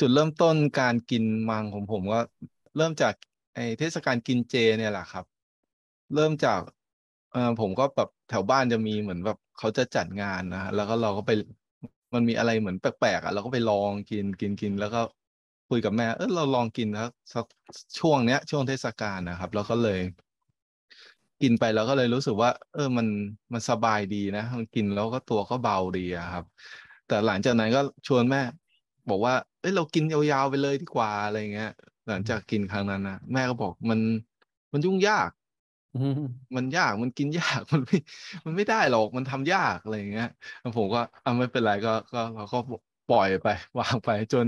จุดเริ่มต้นการกินมังของผมก็ เริ่มจาก ไอเทศกาลกินเจ เนี่ยแหละครับ เริ่มจากเออผมก็แบบแถวบ้านจะมีเหมือนแบบเขาจะจัดงานนะแล้วก็เราก็ไป มันมีอะไรเหมือนแปลกๆอ่ะเราก็ไปลองกิน กินกินแล้วก็คุยกับแม่ เออเราลองกิน้วสักช่วงเนี้ยช่วงเทศกาลนะครับ แล้วก็เลย กินไปแล้วก็เลยรู้สึกว่า เออมันมันสบายดีนะมันกินแล้วก็ตัวก็เบาดีครับ แต่หลังจากนั้นก็ชวนแม่บอกว่า เอ้ย เรากินยาวๆไปเลยดีกว่าอะไรเงี้ย หลังจากกินครั้งนั้นนะแม่ก็บอกมัน มันยุ่งยากมันยาก มันกินยาก มันไม่มันไม่ได้หรอก มันทำยากอะไรเงี้ยผมก็ อ่าไม่เป็นไรก็ ก็เราก็ปล่อยไป วางไป จน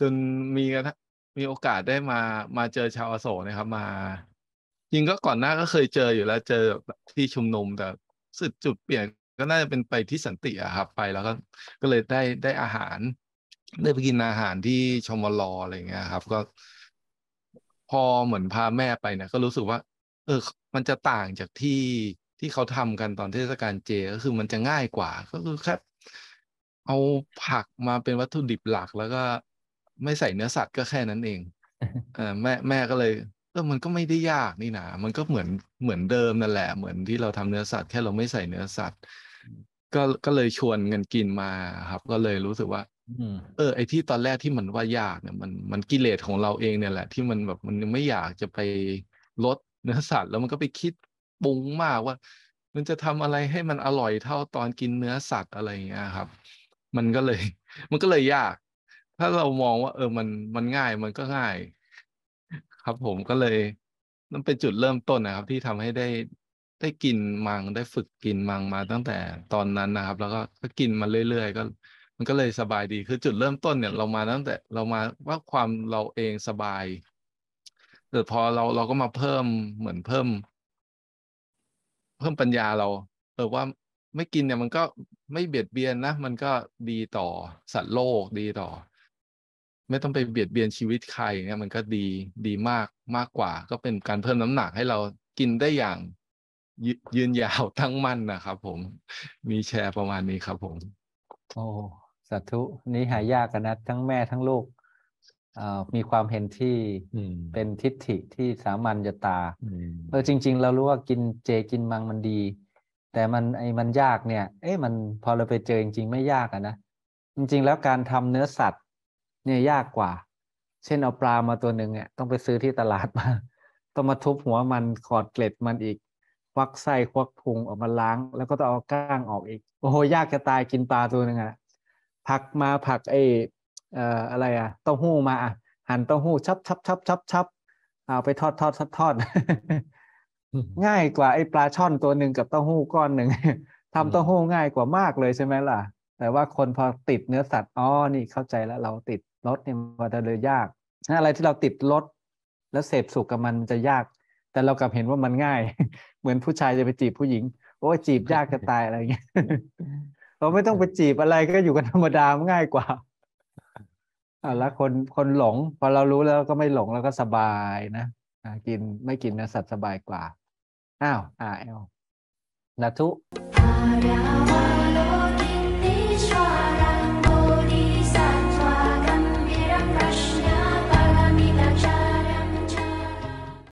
จนมีกมีโอกาสได้มา มาเจอชาวอโศกนะครับ มา จริงก็ก่อนหน้าก็เคยเจออยู่แล้ว เจอที่ชุมนุมแต่สุดจุดเปลี่ยน ก็น่าจะเป็นไปที่สันติอะครับ ไปแล้วก็ ก็เลยได้ได้อาหารได้ไปกินอาหารที่ชมวลอ อะไรเงี้ย ครับก็ พอเหมือนพาแม่ไปเนี่ยก็รู้สึกว่า เออ มันจะต่างจากที่ที่เขาทำกันตอนเทศกาลเจก็คือมันจะง่ายกว่า ก็คือครับ เอาผักมาเป็นวัตถุดิบหลัก แล้วก็ไม่ใส่เนื้อสัตว์ก็แค่นั้นเองอแม่ แม่ก็เลยเออมันก็ไม่ได้ยากนี่นะมันก็เหมือนเหมือนเดิมนั่นแหละเหมือนที่เราทำเนื้อสัตว์แค่เราไม่ใส่เนื้อสัตว์ก็ก็เลยชวนเงินกินมาครับ ก็เลยรู้สึกว่าเออไอที่ตอนแรกที่มันว่ายากเนี่ยมันมันกิเลสของเราเองเนี่ยแหละ ที่มันแบบมันไม่อยากจะไปลดเนื้อสัตว์แล้วมันก็ไปคิดปรุงมากว่า มันจะทำอะไรให้มันอร่อยเท่าตอนกินเนื้อสัตว์อะไรอย่างเงี้ยครับ มันก็เลย มันก็เลยยาก ถ้าเรามองว่า เออ มันมันง่ายมันก็ง่าย ครับผมก็เลยนั่นเป็นจุดเริ่มต้นนะครับ ที่ทำให้ได้ได้กินมังได้ฝึกกินมังมาตั้งแต่ตอนนั้นนะครับ แล้วก็ก็กินมาเรื่อย ๆ ก็มันก็เลยสบายดีคือจุดเริ่มต้นเนี่ยเรามาตั้งแต่เรามาว่าความเราเองสบายแต่พอเราเราก็มาเพิ่มเหมือนเพิ่ม เพิ่มปัญญาเราเออว่าไม่กินเนี่ย มันก็ไม่เบียดเบียนนะ มันก็ดีต่อสัตว์โลกดีต่อ ไม่ต้องไปเบียดเบียนชีวิตใครเนี่ย มันก็ดีดีมากมากกว่า ก็เป็นการเพิ่มน้ำหนัก ให้เรากินได้อย่าง ยืนยาวตั้งมั่นนะครับผมมีแชร์ประมาณนี้ครับผมโอ้สัตุนี้หายากกันนะ ทั้งแม่ทั้งลูกมีความเห็นที่เป็นทิฏฐิที่สามัญจะตาเออจริง ๆ เรารู้ว่ากินเจกินมังมันดี แต่มันไอ้มันยากเนี่ย เอ๊ะมันพอเราไปเจอจริง ๆ ไม่ยากอะนะจริงๆ แล้วการทำเนื้อสัตว์ เนี่ยยากกว่า เช่นเอาปลามาตัวหนึ่งเนี่ย ต้องไปซื้อที่ตลาดมาต้องมาทุบหัวมันขอดเกล็ดมันอีกควักไส้ควักพุงออกมาล้าง แล้วก็ต้องเอาก้างออกอีกโอ้โห ยากจะตายกินปลาตัวหนึ่งอะผักมาผักไอเอ่ออะไรอ่ะเต้าหู้มาหั่นเต้าหู้ชับชับชับชับชับเอาไปทอดทอดทอดทอดง่ายกว่าไอ้ปลาช่อนตัวหนึ่งกับเต้าหู้ก้อนหนึ่งทำเต้าหู้ง่ายกว่ามากเลยใช่ไหมล่ะ แต่ว่าคนพอติดเนื้อสัตว์อ๋อนี่เข้าใจแล้ว เราติดรสเนี่ยมันจะเลยยากอะไรที่เราติดรสแล้วเสพสุขกับมันจะยาก แต่เรากลับเห็นว่ามันง่าย เหมือนผู้ชายจะไปจีบผู้หญิงโอ้จีบยากจะตายอะไรอย่เงี้ยเราไม่ต้องไปจีบอะไรก็อยู่กันธรรมดาง่ายกว่าอ่าแล้วคนคนหลงพอเรารู้แล้วก็ไม่หลงแล้วก็สบายนะ อ่ากินไม่กินเนื้อสัตว์สบายกว่า อ้าวอ่าเอลนัทุ